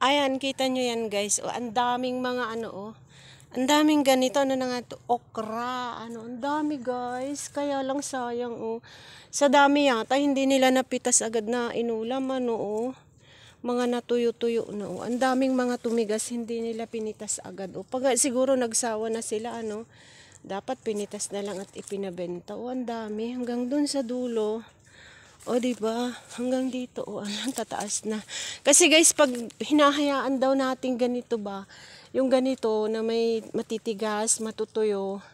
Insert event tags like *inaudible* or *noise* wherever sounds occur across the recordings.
Ayan, kita nyo yan guys. O, oh, ang daming mga ano oh. Ang daming ganito, ano na nga to, okra, ano, ang dami guys, kaya lang sayang oh. Sa dami yata, hindi nila napitas agad na inulam, ano oh. Mga natuyo-tuyo na oh. Ang daming mga tumigas, hindi nila pinitas agad oh. Pag, siguro nagsawa na sila, ano, dapat pinitas na lang at ipinabenta. Oh, ang dami, hanggang dun sa dulo. O, di ba? Hanggang dito, o, ang *laughs* tataas na. Kasi guys, pag hinahayaan daw natin ganito ba, yung ganito na may matitigas, matutuyo,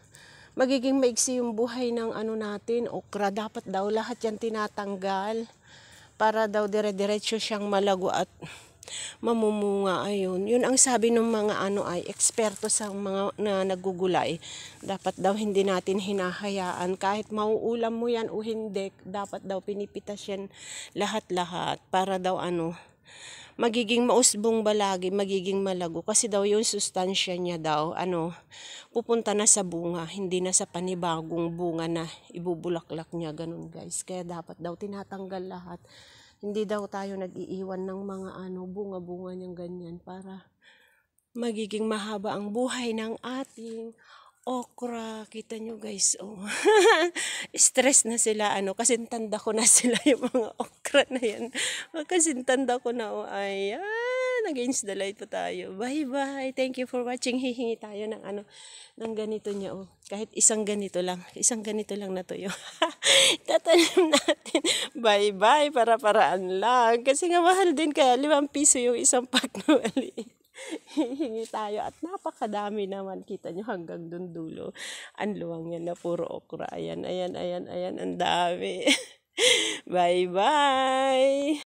magiging maiksi yung buhay ng ano natin, okra. Dapat daw lahat yan tinatanggal para daw dire-diretso siyang malago at mamumunga ayon Yun ang sabi ng mga ano ay eksperto sa mga na nagugulay. Dapat daw hindi natin hinahayaan kahit mauulam mo yan o hindi, dapat daw pinipitas yan lahat-lahat para daw ano magiging mausbong balagi, magiging malago kasi daw yung sustansya niya daw ano pupunta na sa bunga, hindi na sa panibagong bunga na ibubulaklak niya ganun guys. Kaya dapat daw tinatanggal lahat hindi daw tayo nag-iiwan ng mga ano, bunga-bunga niyang ganyan para magiging mahaba ang buhay ng ating okra. Kita nyo guys, oh. *laughs* Stress na sila, ano, kasi tanda ko na *laughs* sila yung mga okra na yan. Kasi tanda ko na, oh, ayan, against the light po tayo. Bye-bye. Thank you for watching. Hihingi tayo ng ano, ng ganito niya, oh. Kahit isang ganito lang. Isang ganito lang na to yun. *laughs* Tatanim na bye-bye, para-paraan lang. Kasi nga mahal din kaya limang piso yung isang *laughs* pack no maliit. Hihingi tayo at napakadami naman. Kita nyo hanggang dun dulo. Ang luwang yan na puro okra. Ayan, ayan, ayan, ayan. Ang dami. *laughs* bye-bye!